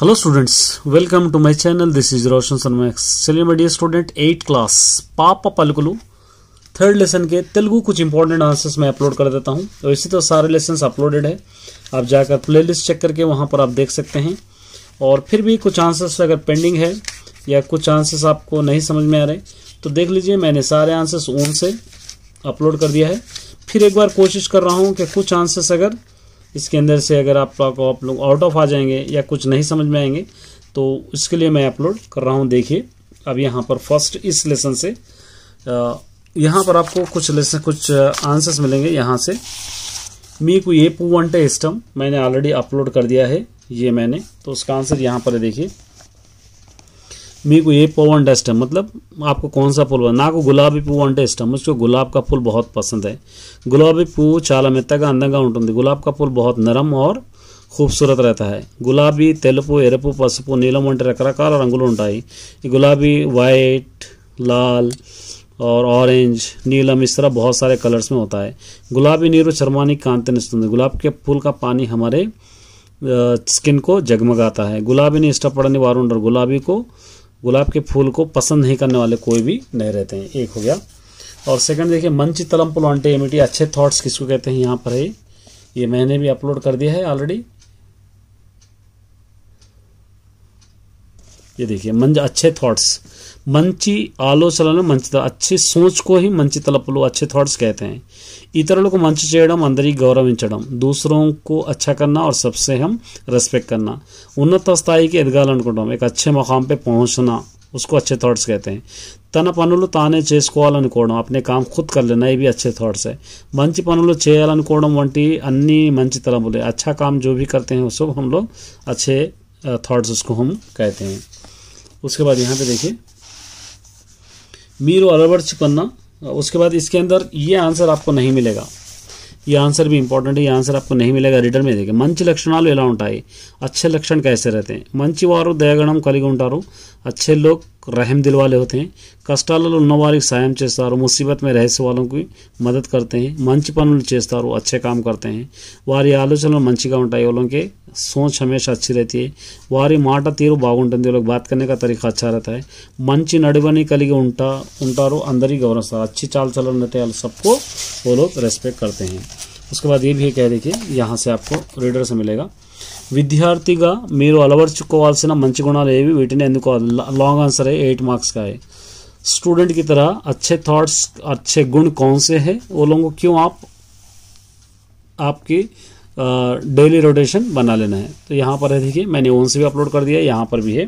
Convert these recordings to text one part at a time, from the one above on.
hello students welcome to my channel this is Roshan Sharma चलिए मैं dear student at class पाप पलकुल third lesson के तेलुगु कुछ इंपॉर्टेंट आंसर्स मैं अपलोड कर देता हूं तो इसी तो सारे लेसन अपलोडेड है आप जाकर प्लेलिस्ट चेक करके वहां पर आप देख सकते हैं और फिर भी कुछ आंसर्स अगर पेंडिंग है या कुछ आंसर्स आपको नहीं समझ में आ रहे तो देख लीजिए मैंने सारे आंसर्स ऊन से अपलोड कर दिया है फिर एक बार कोशिश कर रहा हूँ कि कुछ आंसर्स अगर इसके अंदर से अगर आप लोग आप लोग आउट ऑफ आ जाएंगे या कुछ नहीं समझ में आएंगे तो इसके लिए मैं अपलोड कर रहा हूँ देखिए अब यहाँ पर फर्स्ट इस लेसन से यहाँ पर आपको कुछ लेसन कुछ आंसर्स मिलेंगे यहाँ से मी को ये पूवंटे स्टम मैंने ऑलरेडी अपलोड कर दिया है ये मैंने तो उसका आंसर यहाँ पर देखिए मेरे को ये पुव अंत इष्ट मतलब आपको कौन सा पुल गुलाबी पुव अंत इष्ट मुझको गुलाब का पुल बहुत पसंद है गुलाबी पुव चाल मेत अंदा उ गुलाब का पुल बहुत नरम और खूबसूरत रहता है गुलाबी तल एरप पसप नीलम वे रकर रंगुटाई गुलाबी वाइट लाल और ऑरेंज नीलम इस तरह बहुत सारे कलर्स में होता है गुलाबी नीर चर्मानी कांति निस्तुंद गुलाब के फूल का पानी हमारे स्किन को जगमगाता है गुलाबी ने इष्टपड़ने वो गुलाबी को गुलाब के फूल को पसंद नहीं करने वाले कोई भी नहीं रहते हैं एक हो गया और सेकंड देखिए मंचितलम तलम पुलवांटे एमिटी अच्छे थॉट्स किसको कहते हैं यहाँ पर है ये मैंने भी अपलोड कर दिया है ऑलरेडी ये देखिए मंज अच्छे थॉट्स मंची आलोचना मंच अच्छी सोच को ही मंच तलप लो अच्छे थॉट्स कहते हैं इतर को मंच चेयर अंदर ही गौरव दूसरों को अच्छा करना और सबसे हम रेस्पेक्ट करना उन्नत स्थाई के एदगा एक अच्छे मकाम पे पहुंचना उसको अच्छे थॉट्स कहते हैं तन पन ताने चुस्क अपने काम खुद कर लेना ये भी अच्छे थॉट्स है मंच पन चेयल वा अन्नी मंच तलपले अच्छा काम जो भी करते हैं सब हम लोग अच्छे थॉट्स उसको हम कहते हैं उसके बाद यहाँ पे देखिए मीर और अरबर्ट उसके बाद इसके अंदर ये आंसर आपको नहीं मिलेगा ये आंसर भी इंपॉर्टेंट है ये आंसर आपको नहीं मिलेगा रिटर्न में देखिए मंच लक्षण ఎలా ఉంటాయి अच्छे लक्षण कैसे रहते हैं मंच వారు दयागणम కలిగి अच्छे लोग रहम दिल वाले होते हैं कष्टाल उन्नवारी सायम चेस्ट मुसीबत में रहस्य वालों की मदद करते हैं मंच पन पनार अच्छे काम करते हैं वारी आलोचन मंचा उठाई वालों के सोच हमेशा अच्छी रहती है वारी माट तीर बहुत बात करने का तरीका अच्छा रहता है मंच नड़बनी कल उठा उ अंदर ही गौरवस्तार अच्छी चाल चलन रहते हैं सबको वो लोग रेस्पेक्ट करते हैं उसके बाद ये भी कह देखिए यहाँ से आपको रीडर से मिलेगा విద్యార్థిగా మీరు मंच మంచి గుణాలు लांग आंसर है एट मार्क्स का है स्टूडेंट की तरह अच्छे थॉट्स अच्छे गुण कौन से हैं वो लोगों को क्यों आप आपकी डेली रोटेशन बना लेना है तो यहाँ पर है देखिए मैंने ओन से भी अपलोड कर दिया है यहाँ पर भी है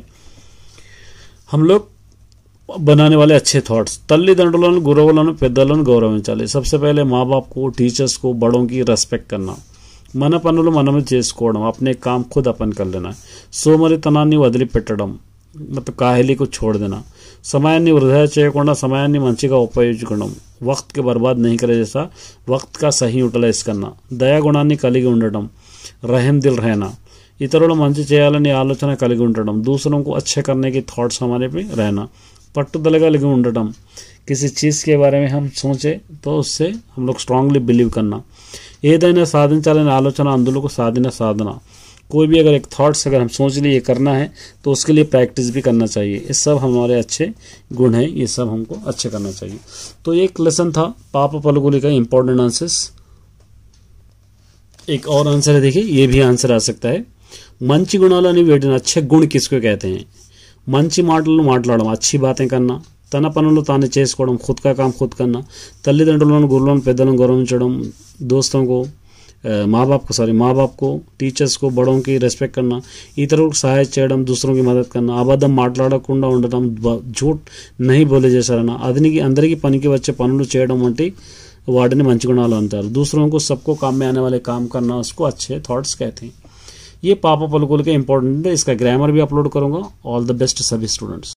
हम लोग बनाने वाले अच्छे थॉट्स తల్లిదండ్రులను గురువులను गौरव चाले सबसे पहले माँ बाप को टीचर्स को बड़ों की रेस्पेक्ट करना मन पन मनमे चुस्क अपने काम खुद अपन कर लेना सोमरीतना तना मत काहली को देना समयानी वृधा चेयक समयानी मंत्र उपयोग वक्त के बर्बाद नहीं करे जैसा वक्त का सही यूटिलाइज करना दया गुणा कल रहम दिल रहना इतर मंच चेयर आलोचना कल दूसरों को अच्छे करने की थाट्स हमारे में रहना पट्टल कल किसी चीज़ के बारे में हम सोचें तो उससे हम लोग स्ट्रांगली बिलीव करना साधन चालन आलोचना ఆలోచన को साधना साधना कोई भी अगर एक थाट्स अगर हम सोच लिए करना है तो उसके लिए प्रैक्टिस भी करना चाहिए ये सब हमारे अच्छे गुण हैं ये सब हमको अच्छे करना चाहिए तो एक लेसन था पाप पलगुली का इम्पोर्टेंट आंसर्स एक और आंसर है देखिए ये भी आंसर आ सकता है మంచి గుణాలు అనేవి अच्छे गुण గుణ్ కిసుకు कहते हैं मंची माटल మాట్లాడడం अच्छी बातें करना తన పనులు తాను చేసుకోవడం ఖుద్కా కామ్ ఖుద్ కన్నా తల్లిదండ్రులను గురువులను పెద్దలను గౌరవించడం దోస్తులకు माँ बाप को सॉरी माँ बाप को टीचर्स को बड़ों की रेस्पेक्ट करना इतरों को सहाय చేయడం दूसरों की మదద్ కన్నా అబద్ధం మాట్లాడకుండా ఉండటం జూట్ నహి బోలే చేశారన్న అతనికి అందరికీ పనికి వచ్చే పనులు చేయడం వంటి వాటిని మంచి గుణాలు అంటారు दूसरों को सबको काम में आने वाले काम करना उसको अच्छे थॉट्स कहते हैं ये पापा पलकुल के इंपॉर्टेंट है इसका ग्रामर भी अपलोड करूँगा ऑल द बेस्ट सभी स्टूडेंट्स